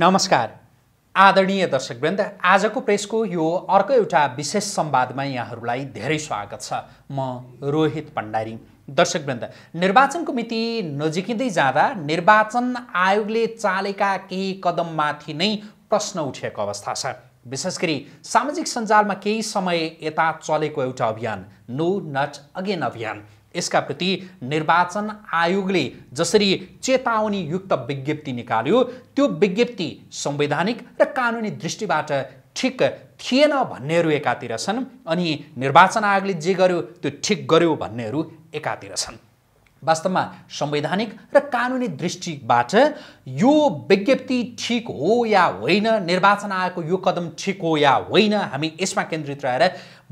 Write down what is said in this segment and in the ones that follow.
नमस्कार आदरणीय दर्शकवृन्द आजको प्रेसको यो अर्को एउटा विशेष संवादमा यहाँहरूलाई धेरै स्वागत छ म रोहित भण्डारी दर्शकवृन्द निर्वाचनको मिति नजिकिँदै जाँदा निर्वाचन आयोगले चालेका केही कदममाथि नै प्रश्न उठेको अवस्था छ विशेष गरी सामाजिक सञ्जालमा केही समय यता चलेको एउटा अभियान नो नट अगेन अभियान यसका प्रति निर्वाचन आयोगले जसरी चेतावनीयुक्त विज्ञप्ति निकाल्यो त्यो विज्ञप्ति संवैधानिक र कानुनी दृष्टिबाट ठिक थिएन भन्नेहरू एकातिर छन् अनि निर्वाचन आयोगले जे गर्यो त्यो ठिक गर्यो भन्नेहरू एकातिर छन् वास्तवमा संवैधानिक र कानुनी दृष्टिबाट यो विज्ञप्ति ठिक हो या होइन निर्वाचन आयोगको यो कदम ठिक हो या होइन हामी यसमा केन्द्रित रहेर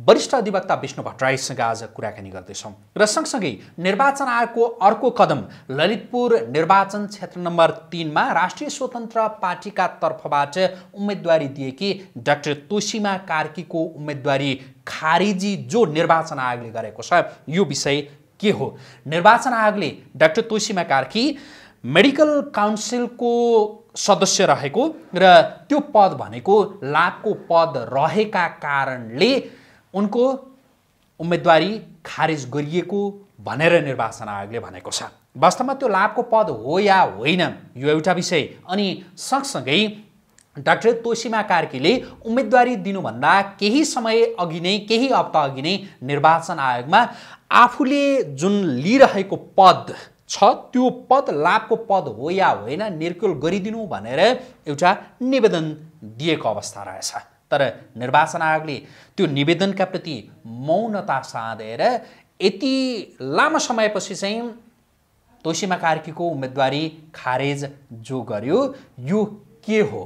वरिष्ठ अधिवक्ता विष्णु भट्टराईसँग आज कुराकानी गर्दैछौँ र सँगसँगै निर्वाचन आयोगको अर्को कदम ललितपुर निर्वाचन क्षेत्र नम्बर तिनमा राष्ट्रिय स्वतन्त्र पार्टीका तर्फबाट उम्मेदवारी दिएकी डाक्टर तोसिमा कार्कीको उम्मेदवारी खारिजी जो निर्वाचन आयोगले गरेको छ यो विषय के हो निर्वाचन आयोगले डाक्टर तोसीमा कार्की मेडिकल काउन्सिलको सदस्य रहेको र त्यो पद भनेको लाभको पद रहेका कारणले उनको उम्मेदवारी खारेज गरिएको भनेर निर्वाचन आयोगले भनेको छ वास्तवमा त्यो लाभको पद हो या होइन यो एउटा विषय अनि सँगसँगै डाक्टर तोसीमा कार्कीले उम्मेदवारी दिनुभन्दा केही समय अघि नै केही हप्ता अघि नै निर्वाचन आयोगमा आफूले जुन लिइरहेको पद छ त्यो पद लाभको पद हो या होइन निर्कुल गरिदिनु भनेर एउटा निवेदन दिएको अवस्था रहेछ तर निर्वाचन आयोगले त्यो निवेदनका प्रति मौनता साधेर यति लामो समयपछि चाहिँ तोसीमा कार्कीको उम्मेदवारी खारेज जो गर्यो यो के हो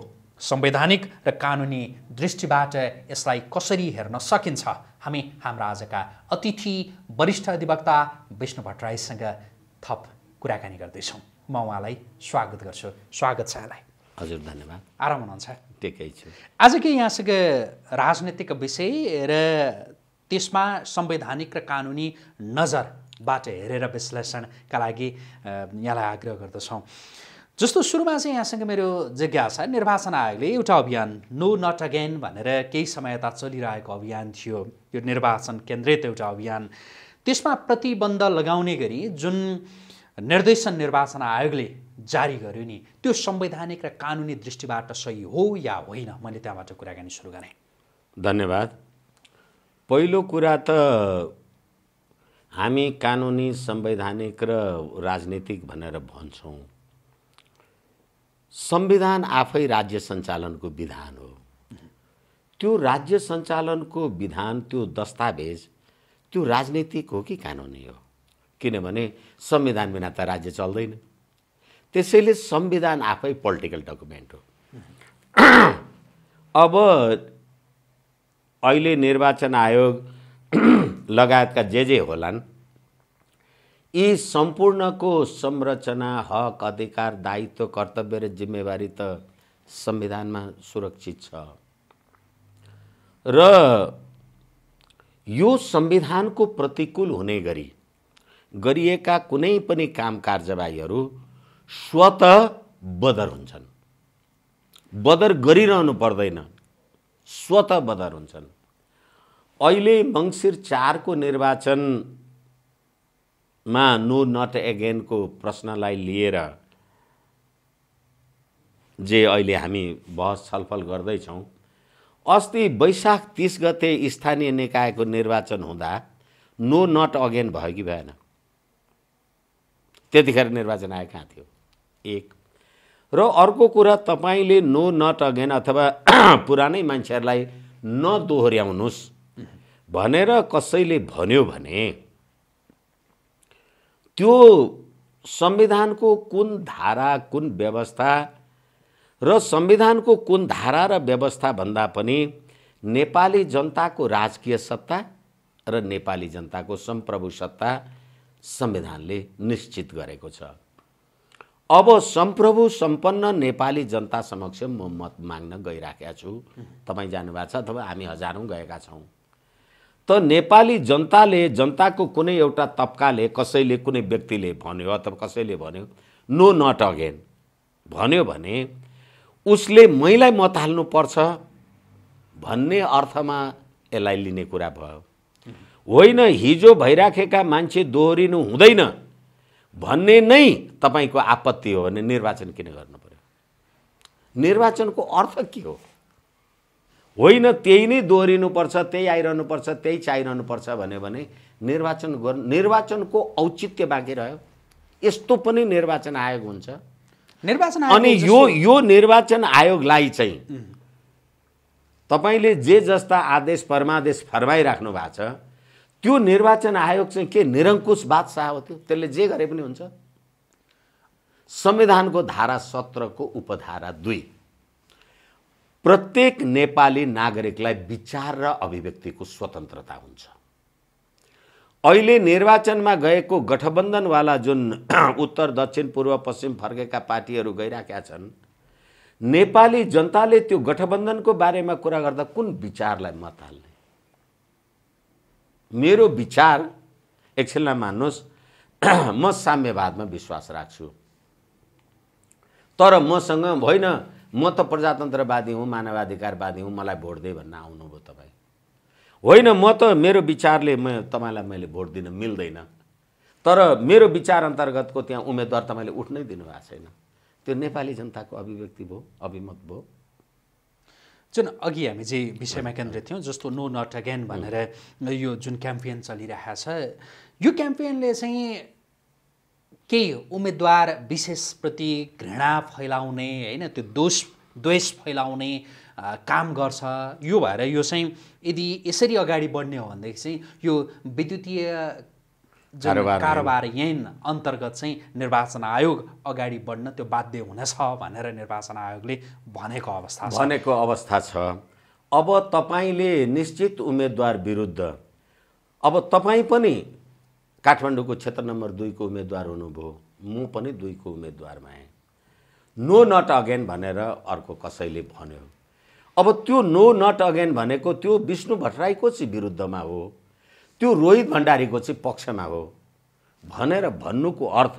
संवैधानिक र कानुनी दृष्टिबाट यसलाई कसरी हेर्न सकिन्छ हामी हाम्रा आजका अतिथि वरिष्ठ अधिवक्ता विष्णु भट्टराईसँग थप कुराकानी गर्दैछौँ म उहाँलाई स्वागत गर्छु स्वागत छ यहाँलाई हजुर धन्यवाद आराम हुनुहुन्छ ठिकै छु आजकै यहाँसँग राजनैतिक विषय र त्यसमा संवैधानिक र कानुनी नजरबाट हेरेर विश्लेषणका लागि यहाँलाई आग्रह गर्दछौँ जस्तो सुरुमा चाहिँ यहाँसँग मेरो जिज्ञासा निर्वाचन आयोगले एउटा अभियान नो नट अगेन भनेर केही समय यता चलिरहेको अभियान थियो यो निर्वाचन केन्द्रित एउटा अभियान त्यसमा प्रतिबन्ध लगाउने गरी जुन निर्देशन निर्वाचन आयोगले जारी गर्यो नि त्यो संवैधानिक र कानुनी दृष्टिबाट सही हो या होइन मैले त्यहाँबाट कुराकानी सुरु गरेँ धन्यवाद पहिलो कुरा त हामी कानुनी संवैधानिक र राजनीतिक भनेर भन्छौँ संविधान आफै राज्य सञ्चालनको विधान हो त्यो राज्य सञ्चालनको विधान त्यो दस्तावेज त्यो राजनीतिक हो कि कानुनी हो किनभने संविधान बिना त राज्य चल्दैन त्यसैले संविधान आफै पोलिटिकल डकुमेन्ट हो अब अहिले निर्वाचन आयोग लगायतका जे जे होलान् यी सम्पूर्णको संरचना हक अधिकार दायित्व कर्तव्य र जिम्मेवारी त संविधानमा सुरक्षित छ र यो संविधानको प्रतिकूल हुने गरी गरिएका कुनै पनि काम कार्यवाहीहरू स्वत बदर हुन्छन् बदर गरिरहनु पर्दैन स्वत बदर हुन्छन् अहिले मङ्सिर चारको निर्वाचन मा नो नट एगेनको प्रश्नलाई लिएर जे अहिले हामी बहस छलफल गर्दैछौँ अस्ति वैशाख तिस गते स्थानीय निकायको निर्वाचन हुँदा नो नट अगेन भयो कि भएन त्यतिखेर निर्वाचन आयो कहाँ थियो एक र अर्को कुरा तपाईँले नो नट अगेन अथवा पुरानै मान्छेहरूलाई नदोहोऱ्याउनुहोस् भनेर कसैले भन्यो भने त्यो संविधानको कुन धारा कुन व्यवस्था र संविधानको कुन धारा र व्यवस्था भन्दा पनि नेपाली जनताको राजकीय सत्ता र नेपाली जनताको सम्प्रभु सत्ता संविधानले निश्चित गरेको छ अब सम्प्रभु सम्पन्न नेपाली जनता समक्ष म मत माग्न गइराखेका छु तपाईँ जानुभएको छ अथवा हामी हजारौँ गएका छौँ त नेपाली जनताले जनताको कुनै एउटा तब्काले कसैले कुनै व्यक्तिले भन्यो अथवा कसैले भन्यो नो नट अगेन भन्यो भने उसले मैलाई मत हाल्नुपर्छ भन्ने अर्थमा यसलाई लिने कुरा भयो होइन हिजो भइराखेका मान्छे दोहोरिनु हुँदैन भन्ने नै तपाईँको आपत्ति हो भने निर्वाचन किन गर्नु पऱ्यो निर्वाचनको अर्थ के हो होइन त्यही नै दोहोरिनुपर्छ त्यही आइरहनुपर्छ त्यही चाहिरहनुपर्छ भन्यो भने निर्वाचन गर्नु निर्वाचनको औचित्य बाँकी रह्यो यस्तो पनि निर्वाचन आयोग हुन्छ निर्वाचन अनि यो यो निर्वाचन आयोगलाई चाहिँ तपाईँले जे जस्ता आदेश परमादेश फरमाइराख्नु भएको छ त्यो निर्वाचन आयोग चाहिँ के निरङ्कुश बादशाह हो त्यो त्यसले जे गरे पनि हुन्छ संविधानको धारा सत्रको उपधारा दुई प्रत्येक नेपाली नागरिकलाई विचार र अभिव्यक्तिको स्वतन्त्रता हुन्छ अहिले निर्वाचनमा गएको गठबन्धनवाला जुन उत्तर दक्षिण पूर्व पश्चिम फर्केका पार्टीहरू गइराखेका छन् नेपाली जनताले त्यो गठबन्धनको बारेमा कुरा गर्दा कुन विचारलाई मत हाल्ने मेरो विचार एकछिनलाई मान्नुहोस् म साम्यवादमा विश्वास राख्छु तर मसँग होइन म त प्रजातन्त्रवादी हुँ मानवाधिकारवादी हुँ मलाई भोट दे भन्न आउनुभयो तपाईँ होइन म त मेरो विचारले म तपाईँलाई मैले भोट दिन मिल्दैन तर मेरो विचार अन्तर्गतको त्यहाँ उम्मेदवार तपाईँले उठ्नै दिनु भएको छैन त्यो नेपाली जनताको अभिव्यक्ति भयो अभिमत भयो जुन अघि हामी जे विषयमा केन्द्रित थियौँ जस्तो नो नट अगेन भनेर यो जुन क्याम्पेन चलिरहेको छ यो क्याम्पेनले चाहिँ केही उम्मेदवार विशेषप्रति घृणा फैलाउने होइन त्यो दोष द्वेष फैलाउने काम गर्छ यो भएर यो चाहिँ यदि यसरी अगाडि बढ्ने हो भनेदेखि चाहिँ यो विद्युतीय कारोबार ऐन अन्तर्गत चाहिँ निर्वाचन आयोग अगाडि बढ्न त्यो बाध्य हुनेछ भनेर निर्वाचन आयोगले भनेको अवस्था भनेको अवस्था छ अब तपाईँले निश्चित उम्मेदवार विरुद्ध अब तपाईँ पनि काठमाडौँको क्षेत्र नम्बर दुईको उम्मेद्वार हुनुभयो म पनि दुईको उम्मेद्वारमा आएँ नो नट अगेन भनेर अर्को कसैले भन्यो अब त्यो नो नट अगेन भनेको त्यो विष्णु भट्टराईको चाहिँ विरुद्धमा हो त्यो रोहित भण्डारीको चाहिँ पक्षमा हो भनेर भन्नुको अर्थ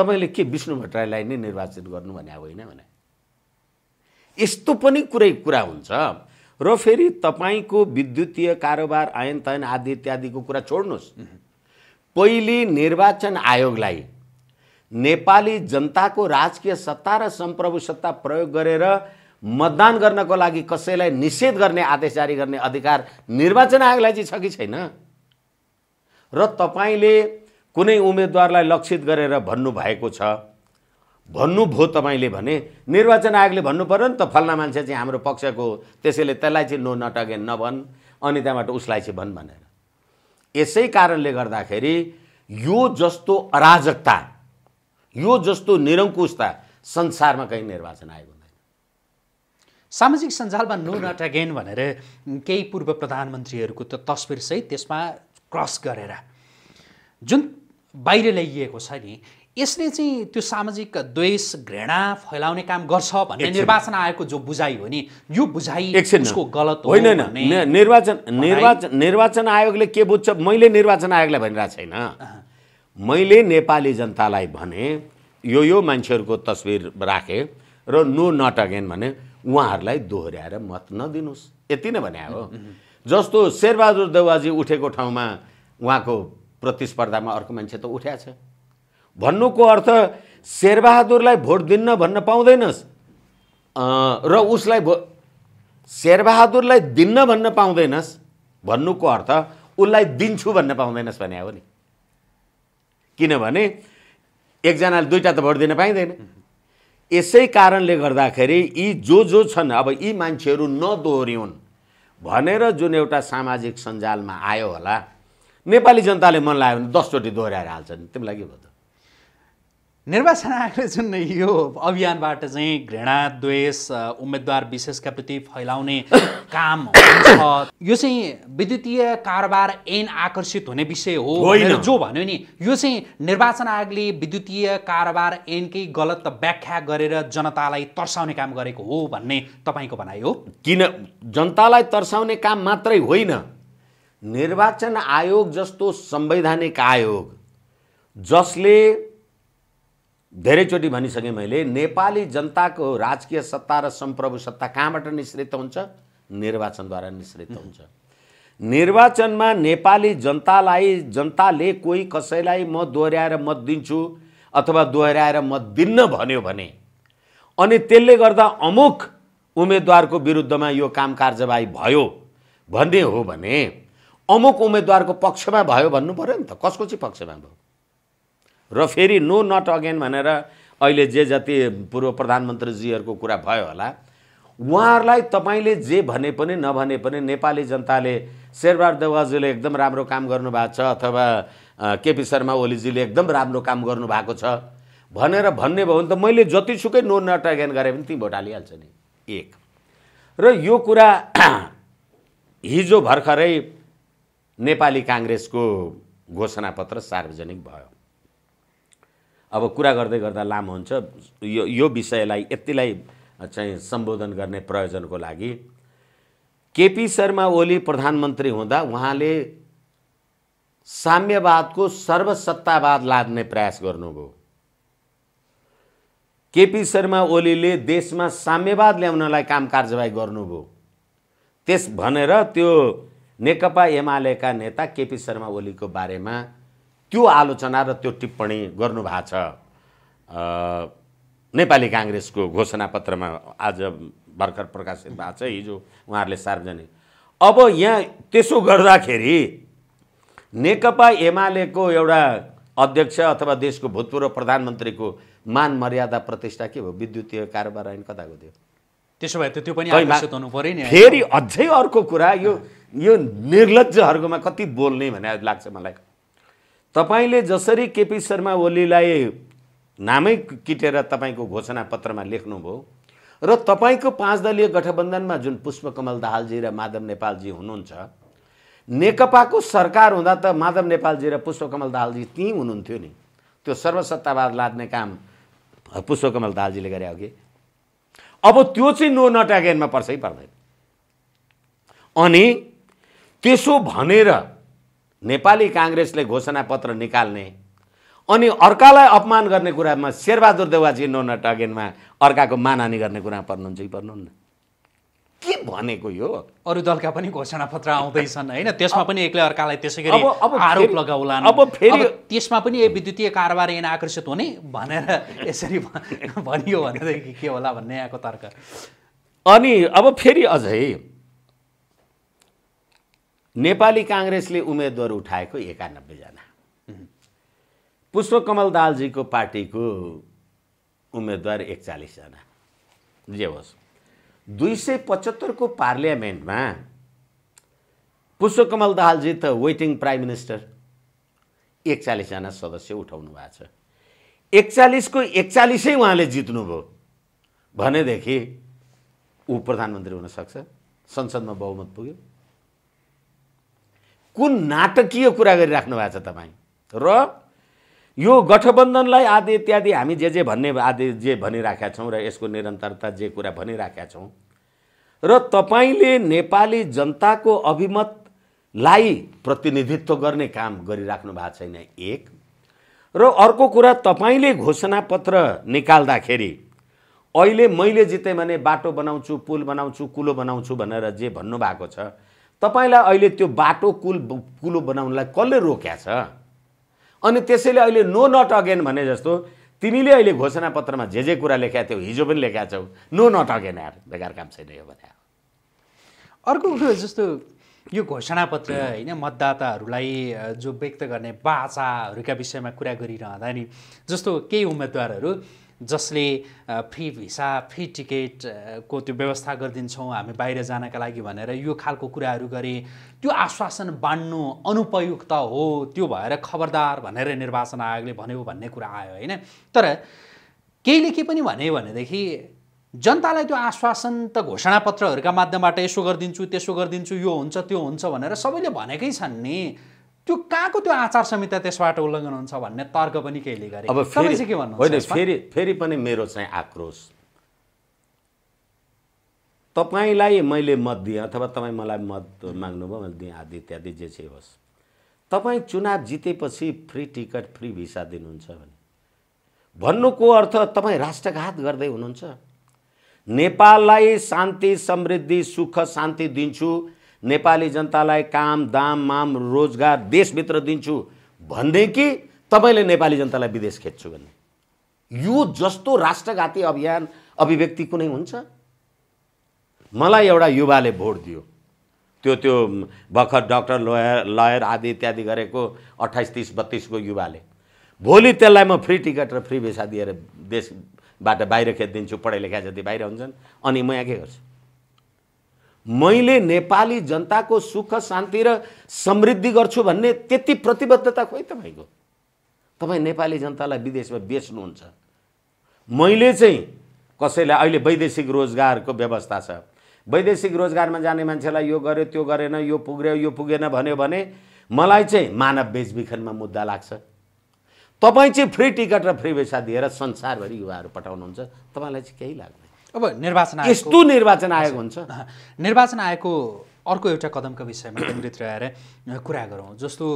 तपाईँले के विष्णु भट्टराईलाई नै निर्वाचित गर्नु भने होइन भने यस्तो पनि कुरै कुरा हुन्छ र फेरि तपाईँको विद्युतीय कारोबार आयन तयन आदि इत्यादिको कुरा छोड्नुहोस् पहिले निर्वाचन आयोगलाई नेपाली जनताको राजकीय सत्ता र सम्प्रभु सत्ता प्रयोग गरेर मतदान गर्नको लागि कसैलाई निषेध गर्ने आदेश जारी गर्ने अधिकार निर्वाचन आयोगलाई चाहिँ छ कि छैन र तपाईँले कुनै उम्मेदवारलाई लक्षित गरेर भन्नुभएको छ भन्नुभयो तपाईँले भने निर्वाचन आयोगले भन्नु पऱ्यो नि त फल्ना मान्छे चाहिँ हाम्रो पक्षको त्यसैले त्यसलाई चाहिँ नो नटगेन नभन् अनि त्यहाँबाट उसलाई चाहिँ भन् भनेर यसै कारणले गर्दाखेरि यो जस्तो अराजकता यो जस्तो निरङ्कुशता संसारमा कहीँ निर्वाचन आयोग हुँदैन सामाजिक सञ्जालमा नो नट अगेन भनेर केही पूर्व प्रधानमन्त्रीहरूको त तस्विरसहित त्यसमा क्रस गरेर जुन बाहिर ल्याइएको छ नि यसले चाहिँ त्यो सामाजिक द्वेष घृणा फैलाउने काम गर्छ भन्ने निर्वाचन आयोगको जो बुझाइ हो नि यो बुझाइ उसको गलत होइन निर्वाचन निर्वाचन निर्वाचन आयोगले के बुझ्छ मैले निर्वाचन आयोगलाई भनिरहेको छैन मैले नेपाली जनतालाई भने यो यो मान्छेहरूको तस्विर राखेँ र नो नट अगेन भने उहाँहरूलाई दोहोऱ्याएर मत नदिनुहोस् यति नै भने हो जस्तो शेरबहादुर देवाजी उठेको ठाउँमा उहाँको प्रतिस्पर्धामा अर्को मान्छे त उठ्या छ भन्नुको अर्थ शेरबहादुरलाई भोट दिन्न भन्न पाउँदैनस् र उसलाई भो शेरबहादुरलाई दिन्न भन्न पाउँदैनस् भन्नुको अर्थ उसलाई दिन्छु भन्न पाउँदैनस् भने हो नि किनभने एकजनाले दुईवटा त भोट दिन पाइँदैन यसै कारणले गर्दाखेरि यी जो जो छन् अब यी मान्छेहरू नदोहोऱ्यौन् भनेर जुन एउटा सामाजिक सञ्जालमा आयो होला नेपाली जनताले मन लाग्यो भने दसचोटि दोहोऱ्याएर हाल्छन् तिमीलाई के भन्छ निर्वाचन आयोगले जुन यो अभियानबाट चाहिँ घृणा द्वेष उम्मेद्वार विशेषका प्रति फैलाउने काम हुन्छ यो चाहिँ विद्युतीय कारोबार ऐन आकर्षित हुने विषय हो जो भन्यो नि यो चाहिँ निर्वाचन आयोगले विद्युतीय कारोबार ऐनकै गलत व्याख्या गरेर जनतालाई तर्साउने काम गरेको हो भन्ने तपाईँको भनाइ हो किन जनतालाई तर्साउने काम मात्रै होइन निर्वाचन आयोग जस्तो संवैधानिक आयोग जसले धेरैचोटि भनिसकेँ मैले नेपाली जनताको राजकीय सत्ता र सम्प्रभु सत्ता कहाँबाट निश्रित हुन्छ निर्वाचनद्वारा निश्रित हुन्छ निर्वाचनमा नेपाली जनतालाई जनताले कोही कसैलाई म दोहोऱ्याएर मत दिन्छु अथवा दोहोऱ्याएर मत दिन्न भन्यो भने अनि त्यसले गर्दा अमुक उम्मेदवारको विरुद्धमा यो काम कार्यवाही भयो भन्ने हो भने अमुक उम्मेदवारको पक्षमा भयो भन्नु पऱ्यो नि त कसको चाहिँ पक्षमा भयो र फेरि नो नट अगेन भनेर अहिले जे जति पूर्व प्रधानमन्त्रीजीहरूको कुरा भयो होला उहाँहरूलाई तपाईँले जे भने पनि नभने पनि नेपाली जनताले शेरबार देवाजीले एकदम राम्रो काम गर्नुभएको छ अथवा केपी शर्मा ओलीजीले एकदम राम्रो काम गर्नुभएको छ भनेर भन्ने भयो भने त मैले जतिसुकै नो नट अगेन गरेँ भने ती भोट हालिहाल्छ नि एक र यो कुरा हिजो भर्खरै नेपाली काङ्ग्रेसको घोषणापत्र सार्वजनिक भयो अब कुरा गर्दै गर्दा लामो हुन्छ यो यो विषयलाई यतिलाई चाहिँ सम्बोधन गर्ने प्रयोजनको लागि केपी शर्मा ओली प्रधानमन्त्री हुँदा उहाँले साम्यवादको सर्वसत्तावाद लाग्ने प्रयास गर्नुभयो केपी शर्मा ओलीले देशमा साम्यवाद ल्याउनलाई काम कार्यवाही गर्नुभयो त्यस भनेर त्यो नेकपा एमालेका नेता केपी शर्मा ओलीको बारेमा त्यो आलोचना र त्यो टिप्पणी गर्नुभएको छ नेपाली काङ्ग्रेसको घोषणापत्रमा आज भर्खर प्रकाशित भएको छ हिजो उहाँहरूले सार्वजनिक अब यहाँ त्यसो गर्दाखेरि नेकपा एमालेको एउटा अध्यक्ष अथवा देशको भूतपूर्व प्रधानमन्त्रीको मान मर्यादा प्रतिष्ठा के भयो विद्युतीय कारोबार ऐन कताको थियो त्यसो भए त त्यो पनि हुनु पऱ्यो नि फेरि अझै अर्को कुरा यो यो निर्लजहरूकोमा कति बोल्ने भन्ने लाग्छ मलाई तपाईँले जसरी केपी शर्मा ओलीलाई नामै किटेर तपाईँको घोषणा पत्रमा लेख्नुभयो र तपाईँको पाँच दलीय गठबन्धनमा जुन पुष्पकमल दाहालजी र माधव नेपालजी हुनुहुन्छ नेकपाको सरकार हुँदा त माधव नेपालजी र पुष्पकमल दाहालजी त्यहीँ हुनुहुन्थ्यो नि त्यो सर्वसत्तावाद लाद्ने काम पुष्पकमल दाहालजीले गरे अघि अब त्यो चाहिँ नो नट अगेनमा पर्छै पर्दैन अनि त्यसो भनेर नेपाली काङ्ग्रेसले घोषणा पत्र निकाल्ने अनि अर्कालाई अपमान गर्ने कुरामा शेरबहादुर देवाजी नो नट अगेनमा अर्काको मानहानी गर्ने कुरा पर्नुहुन्छ कि पर्नुहुन्न के भनेको यो अरू दलका पनि घोषणा पत्र आउँदैछन् होइन त्यसमा पनि एकले अर्कालाई त्यसै गरी आरोप लगाउला अब फेरि त्यसमा पनि विद्युतीय कारोबार यहाँ आकर्षित हुने भनेर यसरी भनियो भनेदेखि के होला भन्ने यहाँको तर्क अनि अब फेरि अझै नेपाली काङ्ग्रेसले उम्मेदवार उठाएको एकानब्बेजना पुष्पकमल दालजीको पार्टीको उम्मेद्वार एकचालिसजना जे होस् दुई सय पचहत्तरको पार्लियामेन्टमा पुष्पकमल दालजी त वेटिङ प्राइम मिनिस्टर एकचालिसजना सदस्य उठाउनु भएको छ एकचालिसको एकचालिसै उहाँले जित्नुभयो भनेदेखि ऊ प्रधानमन्त्री हुनसक्छ संसदमा बहुमत पुग्यो कुन नाटकीय कुरा गरिराख्नु भएको छ तपाईँ र यो गठबन्धनलाई आदि इत्यादि हामी जे जे भन्ने आदि जे भनिराखेका छौँ र यसको निरन्तरता जे कुरा भनिराखेका छौँ र तपाईँले नेपाली जनताको अभिमतलाई प्रतिनिधित्व गर्ने काम गरिराख्नु भएको छैन एक र अर्को कुरा तपाईँले घोषणापत्र निकाल्दाखेरि अहिले मैले जितेँ भने बाटो बनाउँछु पुल बनाउँछु कुलो बनाउँछु भनेर जे भन्नुभएको छ तपाईँलाई अहिले त्यो बाटो कुल कुलो बनाउनलाई कसले रोक्या छ अनि त्यसैले अहिले नो नट अगेन भने जस्तो तिमीले अहिले घोषणापत्रमा जे जे कुरा लेखाएको थियौ हिजो पनि लेखा छौ नो नट अगेन यार बेकार काम छैन यो भने अर्को कुरो जस्तो यो घोषणापत्र होइन मतदाताहरूलाई जो व्यक्त गर्ने बाचाहरूका विषयमा कुरा गरिरहँदा नि जस्तो केही उम्मेदवारहरू जसले फ्री भिसा फ्री टिकटको त्यो व्यवस्था गरिदिन्छौँ हामी बाहिर जानका लागि भनेर यो खालको कुराहरू गरे त्यो आश्वासन बाँड्नु अनुपयुक्त हो त्यो भएर खबरदार भनेर निर्वाचन आयोगले भन्यो भन्ने कुरा आयो होइन तर केहीले के पनि भने भनेदेखि जनतालाई त्यो आश्वासन त घोषणापत्रहरूका माध्यमबाट यसो गरिदिन्छु त्यसो गरिदिन्छु यो हुन्छ त्यो हुन्छ भनेर सबैले भनेकै छन् नि त्यो कहाँको त्यो आचार संहिता त्यसबाट उल्लङ्घन हुन्छ भन्ने तर्क पनि केहीले गरे अब फेरि के भन्नु होइन फेरि फेरि पनि मेरो चाहिँ आक्रोश तपाईँलाई मैले मत दिएँ अथवा तपाईँ मलाई मत माग्नुभयो मैले दिएँ आदि इत्यादि जे चाहिँ होस् तपाईँ चुनाव जितेपछि फ्री टिकट फ्री भिसा दिनुहुन्छ भने भन्नुको अर्थ तपाईँ राष्ट्रघात गर्दै हुनुहुन्छ नेपाललाई शान्ति समृद्धि सुख शान्ति दिन्छु नेपाली जनतालाई काम दाम माम रोजगार देशभित्र दिन्छु भन्दै कि तपाईँले नेपाली जनतालाई विदेश खेच्छु भन्ने यो जस्तो राष्ट्रघाती अभियान अभिव्यक्ति कुनै हुन्छ मलाई एउटा युवाले भोट दियो त्यो त्यो भर्खर डक्टर लोयर लयर आदि इत्यादि गरेको अट्ठाइस तिस बत्तिसको युवाले भोलि त्यसलाई म फ्री टिकट र फ्री भिसा दिएर देशबाट बाहिर खेदिदिन्छु पढाइ लेखा जति बाहिर हुन्छन् अनि म यहाँ के गर्छु मैले नेपाली जनताको सुख शान्ति र समृद्धि गर्छु भन्ने त्यति प्रतिबद्धता खोइ तपाईँको तपाईँ नेपाली जनतालाई विदेशमा बेच्नुहुन्छ मैले चाहिँ कसैलाई अहिले वैदेशिक रोजगारको व्यवस्था छ वैदेशिक रोजगारमा जाने मान्छेलाई यो गर्यो त्यो गरेन यो पुग्यो यो पुगेन भन्यो भने मलाई चाहिँ मानव बेचबिखनमा मुद्दा लाग्छ तपाईँ चाहिँ फ्री टिकट र फ्री भिसा दिएर संसारभरि युवाहरू पठाउनुहुन्छ तपाईँलाई चाहिँ केही लाग्दैन अब निर्वाचन आयोग यस्तो निर्वाचन आयोग हुन्छ निर्वाचन आयोगको अर्को एउटा कदमको विषयमा केन्द्रित रहेर कुरा गरौँ जस्तो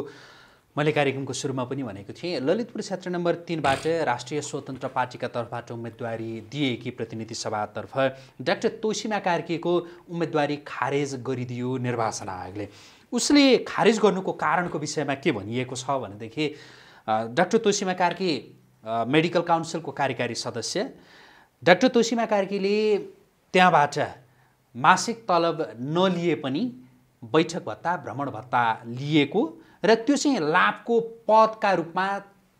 मैले कार्यक्रमको सुरुमा पनि भनेको थिएँ ललितपुर क्षेत्र नम्बर तिनबाट राष्ट्रिय स्वतन्त्र पार्टीका तर्फबाट उम्मेदवारी दिएकी प्रतिनिधि सभातर्फ डाक्टर तोसिमा कार्कीको उम्मेदवारी खारेज गरिदियो निर्वाचन आयोगले उसले खारेज गर्नुको कारणको विषयमा के भनिएको छ भनेदेखि डाक्टर तोसिमा कार्की मेडिकल काउन्सिलको कार्यकारी सदस्य डाक्टर तोसिमा कार्कीले त्यहाँबाट मासिक तलब नलिए पनि बैठक भत्ता भ्रमण भत्ता लिएको र त्यो चाहिँ लाभको पदका रूपमा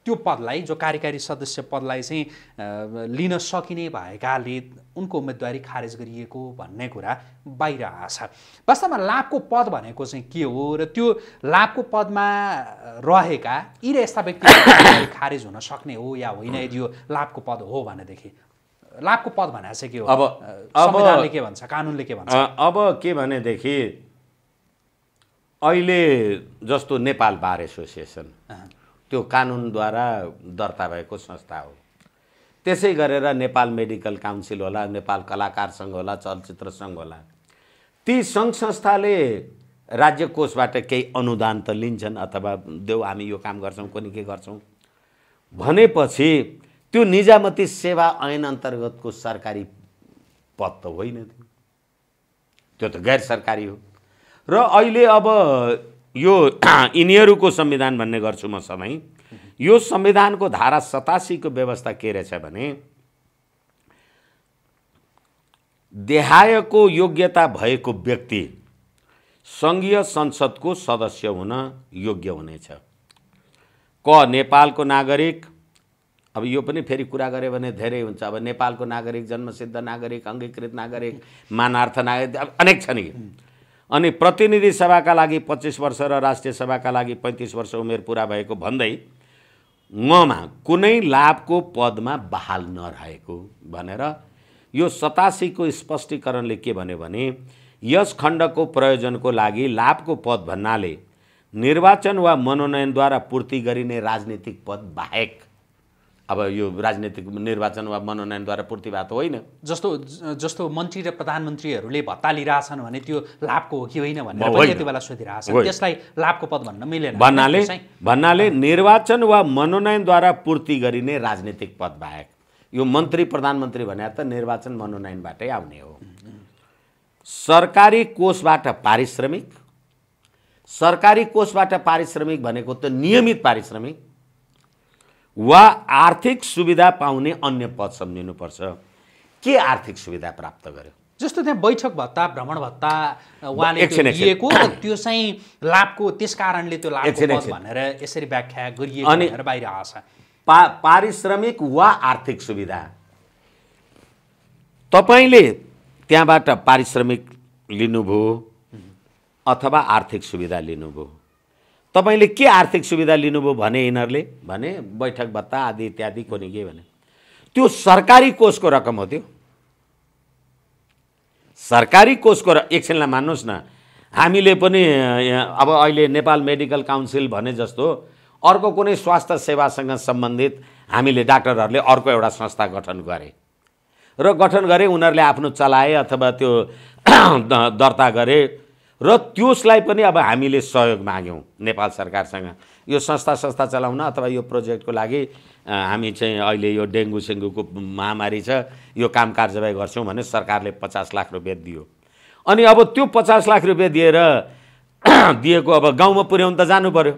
त्यो पदलाई जो कार्यकारी सदस्य पदलाई चाहिँ लिन सकिने भएकाले उनको उम्मेदवारी खारेज गरिएको भन्ने कुरा बाहिर आछ वास्तवमा लाभको पद भनेको चाहिँ के हो र त्यो लाभको पदमा रहेका यी र यस्ता व्यक्ति खारेज हुन सक्ने हो या होइन यदि यो लाभको पद हो भनेदेखि लाभको पद भने चाहिँ के हो अब संविधानले के भन्छ कानुनले के भन्छ अब के भनेदेखि अहिले जस्तो नेपाल बार एसोसिएसन त्यो कानुनद्वारा दर्ता भएको संस्था हो त्यसै गरेर नेपाल मेडिकल काउन्सिल होला नेपाल कलाकार सङ्घ होला चलचित्र सङ्घ होला ती सङ्घ संस्थाले राज्य कोषबाट केही अनुदान त लिन्छन् अथवा देऊ हामी यो काम गर्छौँ कोनि के गर्छौँ भनेपछि त्यो निजामती सेवा ऐन अन्तर्गतको सरकारी पद त होइन त्यो त्यो त गैर सरकारी हो र अहिले अब यो यिनीहरूको संविधान भन्ने गर्छु म सधैँ यो संविधानको धारा सतासीको व्यवस्था के रहेछ भने देहायको योग्यता भएको व्यक्ति सङ्घीय संसदको सदस्य हुन योग्य हुनेछ क नेपालको नागरिक अब यो पनि फेरि कुरा गऱ्यो भने धेरै हुन्छ अब नेपालको नागरिक जन्मसिद्ध नागरिक अङ्गीकृत नागरिक मानार्थ नागरिक अनेक छन् अनि प्रतिनिधि सभाका लागि पच्चिस वर्ष र राष्ट्रिय सभाका लागि पैँतिस वर्ष उमेर पुरा भएको भन्दै ममा कुनै लाभको पदमा बहाल नरहेको भनेर यो सतासीको स्पष्टीकरणले के भन्यो भने यस खण्डको प्रयोजनको लागि लाभको पद भन्नाले निर्वाचन वा मनोनयनद्वारा पूर्ति गरिने राजनीतिक पद बाहेक अब यो राजनैतिक निर्वाचन वा मनोनयनद्वारा पूर्ति भएको होइन जस्तो जस्तो मन्त्री र प्रधानमन्त्रीहरूले भत्ता लिइरहेछन् भने त्यो लाभको हो कि होइन भनेर त्यति बेला त्यसलाई लाभको पद भन्न मिलेन भन्नाले भन्नाले निर्वाचन वा मनोनयनद्वारा पूर्ति गरिने राजनीतिक पद बाहेक यो मन्त्री प्रधानमन्त्री भने त निर्वाचन मनोनयनबाटै आउने हो सरकारी कोषबाट पारिश्रमिक सरकारी कोषबाट पारिश्रमिक भनेको त नियमित पारिश्रमिक वा आर्थिक सुविधा पाउने अन्य पद सम्झिनुपर्छ के आर्थिक सुविधा प्राप्त गर्यो जस्तो त्यहाँ बैठक भत्ता भ्रमण भत्ता उहाँले दिएको त्यो चाहिँ लाभको त्यस कारणले त्यो लाभ भनेर यसरी व्याख्या गरिएको अनि बाहिर आएछ पा पारिश्रमिक वा आर्थिक सुविधा तपाईँले त्यहाँबाट पारिश्रमिक लिनुभयो अथवा आर्थिक सुविधा लिनुभयो तपाईँले के आर्थिक सुविधा लिनुभयो भने यिनीहरूले भने बैठक भत्ता आदि इत्यादि के भने त्यो सरकारी कोषको रकम हो त्यो सरकारी कोषको र एकछिनलाई मान्नुहोस् न हामीले पनि अब अहिले नेपाल मेडिकल काउन्सिल भने जस्तो अर्को कुनै स्वास्थ्य सेवासँग सम्बन्धित हामीले डाक्टरहरूले अर्को एउटा संस्था गठन गरे र गठन गरे उनीहरूले आफ्नो चलाए अथवा त्यो दर्ता गरे र त्यसलाई पनि अब हामीले सहयोग माग्यौँ नेपाल सरकारसँग यो संस्था संस्था चलाउन अथवा यो प्रोजेक्टको लागि हामी चाहिँ अहिले यो डेङ्गु सेङ्गुको महामारी छ यो काम कार्यवाही गर्छौँ भने सरकारले पचास लाख रुपियाँ दियो अनि अब त्यो पचास लाख रुपियाँ दिएर दिएको अब गाउँमा पुर्याउनु त जानु पऱ्यो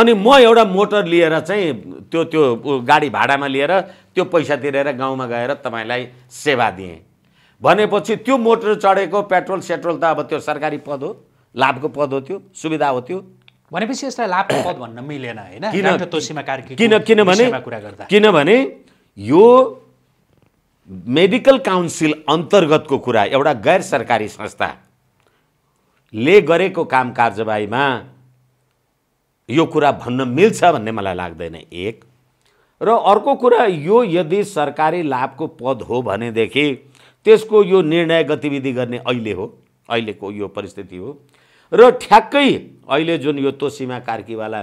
अनि म एउटा मोटर लिएर चाहिँ त्यो त्यो गाडी भाडामा लिएर त्यो पैसा तिरेर गाउँमा गएर तपाईँलाई सेवा दिएँ भनेपछि त्यो मोटर चढेको पेट्रोल सेट्रोल त अब त्यो सरकारी पद हो लाभको पद हो त्यो सुविधा हो त्यो भनेपछि यसलाई लाभको पद भन्न मिलेन होइन किन किनभने किनभने यो मेडिकल काउन्सिल अन्तर्गतको कुरा एउटा गैर सरकारी संस्थाले गरेको काम कार्यवाहीमा यो कुरा भन्न मिल्छ भन्ने मलाई लाग्दैन एक र अर्को कुरा यो यदि सरकारी लाभको पद हो भनेदेखि त्यसको यो निर्णय गतिविधि गर्ने अहिले हो अहिलेको यो परिस्थिति हो र ठ्याक्कै अहिले जुन यो तोसीमा कार्कीवाला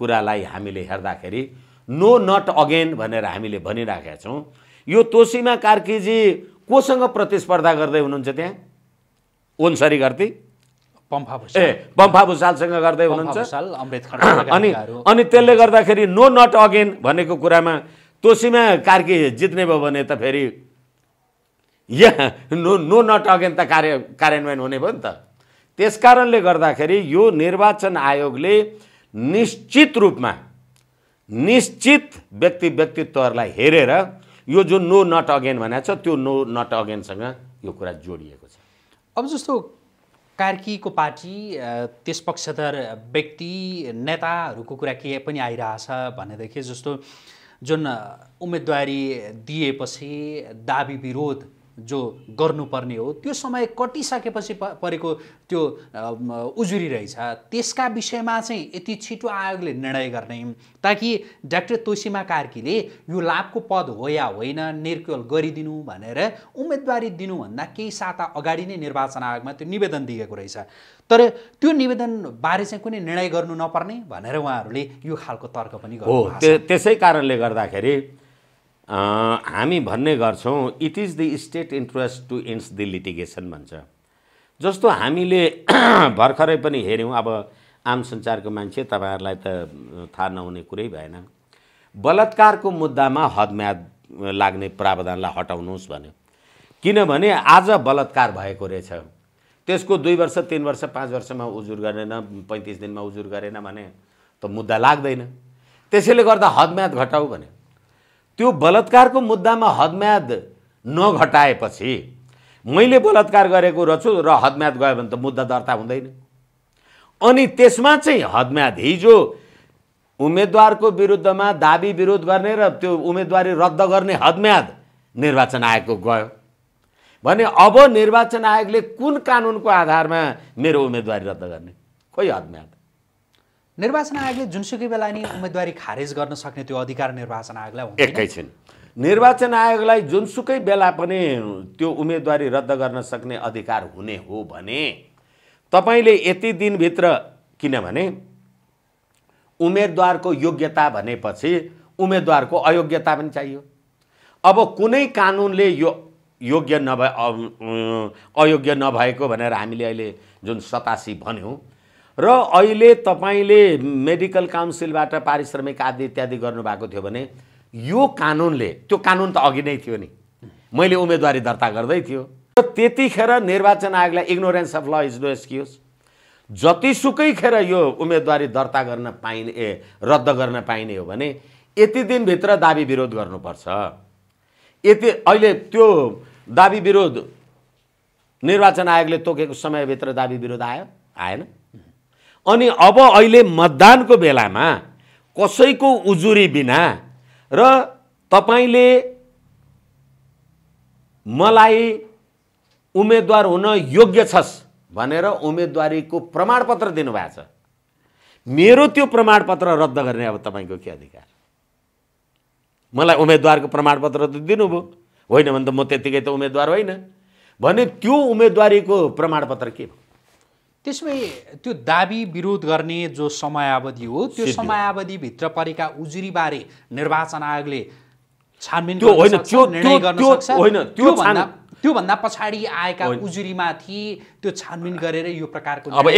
कुरालाई हामीले हेर्दाखेरि नो नट अगेन भनेर हामीले भनिराखेका छौँ यो तोसीमा कार्कीजी कोसँग प्रतिस्पर्धा गर्दै हुनुहुन्छ त्यहाँ ओन्सरी गर्दै पम्फा भुषाल ए पम्फा भुषालसँग गर्दै हुनुहुन्छ अम्बेदकर अनि अनि त्यसले गर्दाखेरि नो नट अगेन भनेको कुरामा तोसीमा कार्की जित्ने भयो भने त फेरि यहाँ नो नो नट अगेन त कार्य कार्यान्वयन हुने भयो नि त त्यस कारणले गर्दाखेरि यो निर्वाचन आयोगले निश्चित रूपमा निश्चित व्यक्ति व्यक्तित्वहरूलाई हेरेर यो जुन नो नट अगेन भनेको छ त्यो नो नट अगेनसँग यो कुरा जोडिएको छ अब जस्तो कार्कीको पार्टी त्यस पक्षधर व्यक्ति नेताहरूको कुरा के पनि आइरहेछ भनेदेखि जस्तो जुन उम्मेदवारी दिएपछि दाबी विरोध जो गर्नुपर्ने हो त्यो समय कटिसकेपछि प परेको त्यो उजुरी रहेछ त्यसका विषयमा चाहिँ यति छिटो आयोगले निर्णय गर्ने ताकि डाक्टर तोसिमा कार्कीले यो लाभको पद हो या होइन निर्कल गरिदिनु भनेर उम्मेदवारी दिनुभन्दा केही साता अगाडि नै निर्वाचन आयोगमा त्यो निवेदन दिएको रहेछ तर त्यो निवेदनबारे चाहिँ कुनै निर्णय गर्नु नपर्ने भनेर उहाँहरूले यो खालको तर्क पनि गर्नु त्यसै कारणले गर्दाखेरि हामी भन्ने गर्छौँ it is the state interest to ends the litigation भन्छ जस्तो हामीले भर्खरै पनि हेऱ्यौँ अब आम संसारको मान्छे तपाईँहरूलाई त थाहा नहुने कुरै भएन बलात्कारको मुद्दामा हदम्याद लाग्ने प्रावधानलाई हटाउनुहोस् भन्यो किनभने आज बलात्कार भएको रहेछ त्यसको दुई वर्ष तिन वर्ष पाँच वर्षमा उजुर गरेन पैँतिस दिनमा उजुर गरेन भने त मुद्दा लाग्दैन त्यसैले गर्दा हदम्याद घटाऊ भन्यो त्यो बलात्कारको मुद्दामा हदम्याद नघटाएपछि मैले बलात्कार गरेको रहेछु र हदम्याद गयो भने त मुद्दा दर्ता हुँदैन अनि त्यसमा चाहिँ हदम्याद हिजो उम्मेदवारको विरुद्धमा दाबी विरोध गर्ने र त्यो उम्मेदवारी रद्द गर्ने हदम्याद निर्वाचन आयोगको गयो भने अब निर्वाचन आयोगले कुन कानुनको आधारमा मेरो उम्मेदवारी रद्द गर्ने खोइ हदम्याद निर्वाचन आयोगले जुनसुकै बेला नि उम्मेदवारी खारेज गर्न सक्ने त्यो अधिकार निर्वाचन आयोगलाई एकैछिन निर्वाचन आयोगलाई जुनसुकै बेला पनि त्यो उम्मेदवारी रद्द गर्न सक्ने अधिकार हुने हो भने तपाईँले यति दिनभित्र किनभने उम्मेदवारको योग्यता भनेपछि उम्मेदवारको अयोग्यता पनि चाहियो अब कुनै कानुनले यो योग्य नभए अयोग्य नभएको भनेर हामीले अहिले जुन सतासी भन्यौँ र अहिले तपाईँले मेडिकल काउन्सिलबाट पारिश्रमिक आदि इत्यादि गर्नुभएको थियो भने यो कानुनले त्यो कानुन त अघि नै थियो नि मैले उम्मेदवारी दर्ता गर्दै थियो र त्यतिखेर निर्वाचन आयोगलाई ignorance of law is no excuse जतिसुकै खेर यो उम्मेदवारी दर्ता गर्न पाइने रद्द गर्न पाइने हो भने यति दिनभित्र दाबी विरोध गर्नुपर्छ यति अहिले त्यो दाबी विरोध निर्वाचन आयोगले तोकेको समयभित्र दाबी विरोध आयो आएन अनि अब अहिले मतदानको बेलामा कसैको उजुरी बिना र तपाईँले मलाई उम्मेदवार हुन योग्य छस् भनेर उम्मेदवारीको प्रमाणपत्र दिनुभएको छ मेरो त्यो प्रमाणपत्र रद्द गर्ने अब तपाईँको के अधिकार मलाई उम्मेदवारको प्रमाणपत्र त दिनुभयो होइन भने त म त्यत्तिकै त उम्मेदवार होइन भने त्यो उम्मेदवारीको प्रमाणपत्र के भयो त्यसमै त्यो दाबी विरोध गर्ने जो समयावधि हो त्यो समयावधिभित्र परेका उजुरीबारे निर्वाचन आयोगले छानबिन निर्णय गर्न सक्छ त्यो त्योभन्दा पछाडि आएका उजुरीमाथि त्यो छानबिन गरेर यो प्रकारको अब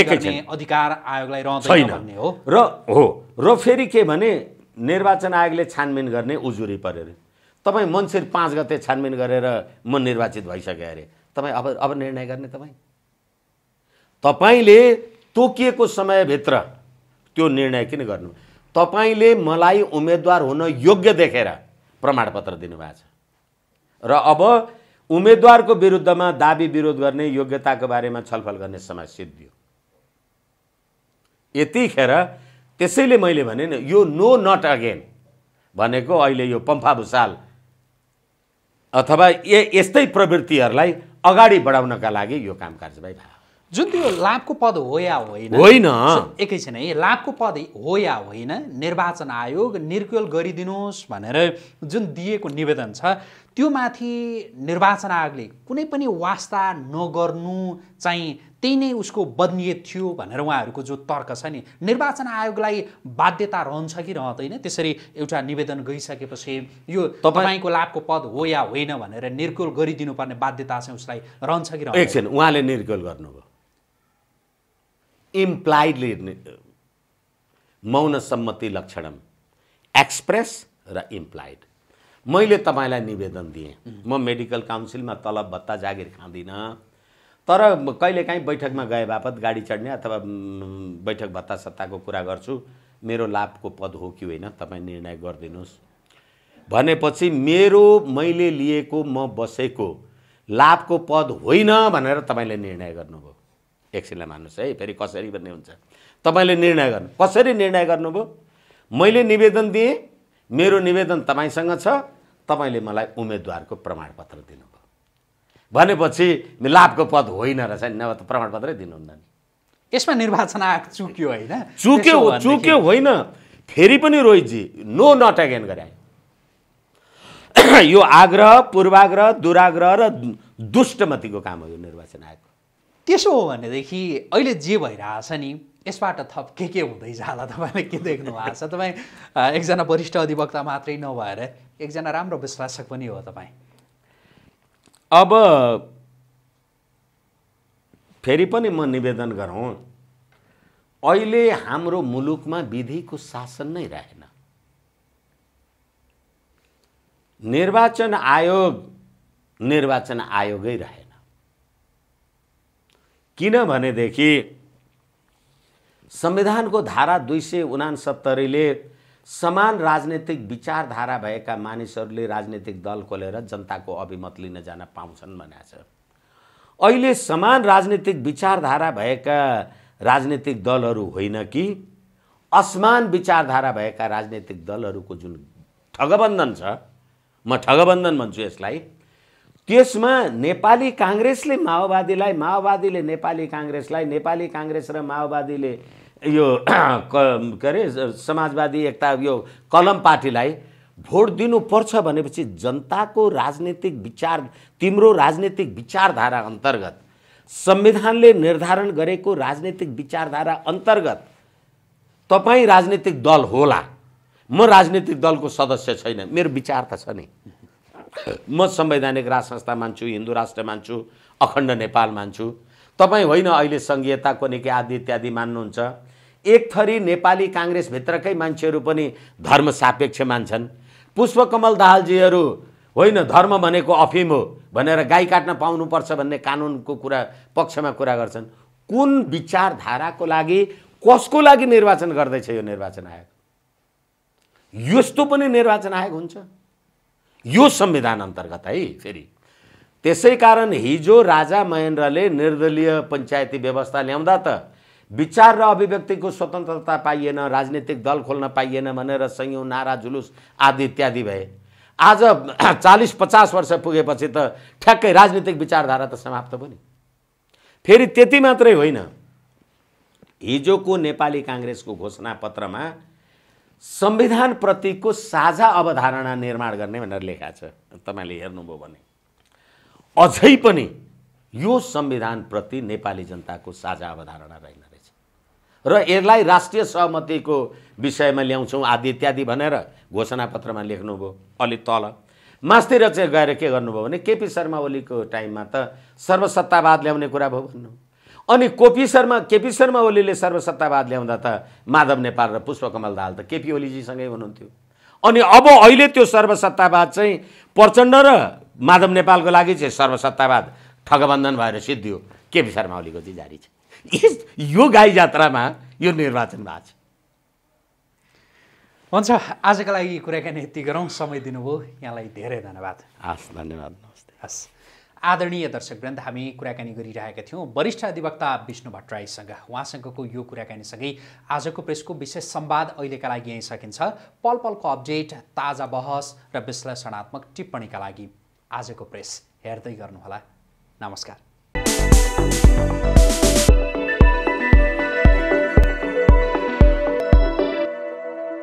अधिकार आयोगलाई रहँदैन भन्ने हो र हो र फेरि के भने निर्वाचन आयोगले छानबिन गर्ने उजुरी परेर तपाईँ मन्सिर पाँच गते छानबिन गरेर म निर्वाचित भइसक्यो अरे तपाईँ अब अब निर्णय गर्ने तपाईँ तपाईँले तोकिएको समयभित्र त्यो निर्णय किन गर्नु तपाईँले मलाई उम्मेदवार हुन योग्य देखेर प्रमाणपत्र दिनुभएको छ र अब उम्मेद्वारको विरुद्धमा दाबी विरोध गर्ने योग्यताको बारेमा छलफल गर्ने समय सिद्धियो यतिखेर त्यसैले मैले भने नि यो नो नट अगेन भनेको अहिले यो पम्फा भुसाल अथवा ए यस्तै प्रवृत्तिहरूलाई अगाडि बढाउनका लागि यो काम कार्यवाही भएको जुन त्यो लाभको पद हो या होइन होइन एकैछिन है लाभको पद हो या होइन निर्वाचन आयोग निर्कुल गरिदिनुहोस् भनेर जुन दिएको निवेदन छ त्यो माथि निर्वाचन आयोगले कुनै पनि वास्ता नगर्नु चाहिँ त्यही नै उसको बदनियत थियो भनेर उहाँहरूको जो तर्क छ नि निर्वाचन आयोगलाई बाध्यता रहन्छ कि रहँदैन त्यसरी एउटा निवेदन गइसकेपछि यो तपाईँको लाभको पद हो या होइन भनेर निर्कुल गरिदिनुपर्ने बाध्यता चाहिँ उसलाई रहन्छ कि रहन्छ एकछिन उहाँले निर्कुल गर्नुभयो इम्प्लाइडली मौन सम्मति लक्षण एक्सप्रेस र इम्प्लाइड मैले तपाईँलाई निवेदन दिएँ म मेडिकल काउन्सिलमा तलब भत्ता जागिर खाँदिनँ तर कहिलेकाहीँ बैठकमा गए बापत गाडी चढ्ने अथवा बैठक भत्ता सत्ताको कुरा गर्छु मेरो लाभको पद हो कि होइन तपाईँ निर्णय गरिदिनुहोस् भनेपछि मेरो मैले लिएको म बसेको लाभको पद होइन भनेर तपाईँले निर्णय गर्नुभयो एकछिनलाई मान्नुहोस् है फेरि कसरी भन्ने हुन्छ तपाईँले निर्णय गर्नु कसरी निर्णय गर्नुभयो मैले निवेदन दिएँ मेरो निवेदन तपाईँसँग छ तपाईँले मलाई उम्मेदवारको प्रमाणपत्र दिनुभयो भनेपछि लाभको पद होइन रहेछ नभए त प्रमाणपत्रै दिनुहुन्न नि यसमा निर्वाचन आयोग चुक्यो होइन चुक्यो चुक्यो होइन फेरि पनि रोहितजी नो नट अगेन गरायो यो आग्रह पूर्वाग्रह दुराग्रह र दुष्टमतीको काम हो यो निर्वाचन आयोग त्यसो हो भनेदेखि अहिले जे भइरहेछ नि यसबाट थप के के हुँदै जाला तपाईँले के देख्नु भएको छ तपाईँ एकजना वरिष्ठ अधिवक्ता मात्रै नभएर एकजना राम्रो विश्लेषक पनि हो तपाईँ अब फेरि पनि म निवेदन गरौँ अहिले हाम्रो मुलुकमा विधिको शासन नै रहेन निर्वाचन आयोग निर्वाचन आयोगै रहे किनभनेदेखि संविधानको धारा दुई सय उनासत्तरीले समान राजनैतिक विचारधारा भएका मानिसहरूले राजनैतिक दल खोलेर जनताको अभिमत लिन जान पाउँछन् भनेको छ अहिले समान राजनीतिक विचारधारा भएका राजनीतिक दलहरू होइन कि असमान विचारधारा भएका राजनैतिक दलहरूको जुन ठगबन्धन छ म ठगबन्धन भन्छु यसलाई त्यसमा नेपाली काङ्ग्रेसले माओवादीलाई माओवादीले नेपाली काङ्ग्रेसलाई नेपाली काङ्ग्रेस र माओवादीले यो के अरे समाजवादी एकता यो कलम पार्टीलाई भोट दिनुपर्छ भनेपछि जनताको राजनीतिक विचार तिम्रो राजनीतिक विचारधारा अन्तर्गत संविधानले निर्धारण गरेको राजनीतिक विचारधारा अन्तर्गत तपाईँ राजनीतिक दल होला म राजनीतिक दलको सदस्य छैन मेरो विचार त छ नि म संवैधानिक राज संस्था मान्छु हिन्दू राष्ट्र मान्छु अखण्ड नेपाल मान्छु तपाईँ होइन अहिले सङ्घीयताको निकै आदि इत्यादि मान्नुहुन्छ एक थरी नेपाली काङ्ग्रेसभित्रकै मान्छेहरू पनि धर्म सापेक्ष मान्छन् पुष्पकमल दाहालजीहरू होइन धर्म भनेको अफिम हो भनेर गाई काट्न पाउनुपर्छ भन्ने कानुनको कुरा पक्षमा कुरा गर्छन् कुन विचारधाराको लागि कसको लागि निर्वाचन गर्दैछ यो निर्वाचन आयोग यस्तो पनि निर्वाचन आयोग हुन्छ यो संविधान अन्तर्गत है फेरि त्यसै कारण हिजो राजा महेन्द्रले निर्दलीय पञ्चायती व्यवस्था ल्याउँदा त विचार र अभिव्यक्तिको स्वतन्त्रता पाइएन राजनीतिक दल खोल्न पाइएन भनेर सयौँ नारा जुलुस आदि इत्यादि भए आज चालिस पचास वर्ष पुगेपछि त ठ्याक्कै राजनीतिक विचारधारा त समाप्त नि फेरि त्यति मात्रै होइन हिजोको नेपाली काङ्ग्रेसको घोषणापत्रमा संविधानप्रतिको साझा अवधारणा निर्माण गर्ने भनेर लेखा छ तपाईँले हेर्नुभयो भने अझै पनि यो संविधानप्रति नेपाली जनताको साझा अवधारणा रहेन रहेछ र यसलाई राष्ट्रिय सहमतिको विषयमा ल्याउँछौँ आदि इत्यादि भनेर घोषणापत्रमा लेख्नुभयो अलि तल मास्तिर चाहिँ गएर के गर्नुभयो भने केपी शर्मा ओलीको टाइममा त सर्वसत्तावाद ल्याउने कुरा भयो भन्नु अनि कोपी शर्मा केपी शर्मा ओलीले सर्वसत्तावाद ल्याउँदा त माधव नेपाल र पुष्पकमल दाहाल त केपी ओलीजीसँगै हुनुहुन्थ्यो अनि अब अहिले त्यो सर्वसत्तावाद चाहिँ प्रचण्ड र माधव नेपालको लागि चाहिँ सर्वसत्तावाद ठगबन्धन भएर सिद्धियो केपी शर्मा ओलीको चाहिँ जारी छ यो गाई जात्रामा यो निर्वाचन भएको छ हुन्छ आजको लागि कुराकानी यति गरौँ समय दिनुभयो यहाँलाई धेरै धन्यवाद हस् धन्यवाद नमस्ते हस् आदरणीय दर्शकवृन्द हामी कुराकानी गरिरहेका थियौँ वरिष्ठ अधिवक्ता विष्णु भट्टराईसँग उहाँसँगको यो कुराकानीसँगै आजको प्रेसको विशेष सम्वाद अहिलेका लागि यहीँ सकिन्छ पल पलको अपडेट ताजा बहस र विश्लेषणात्मक टिप्पणीका लागि आजको प्रेस हेर्दै गर्नुहोला नमस्कार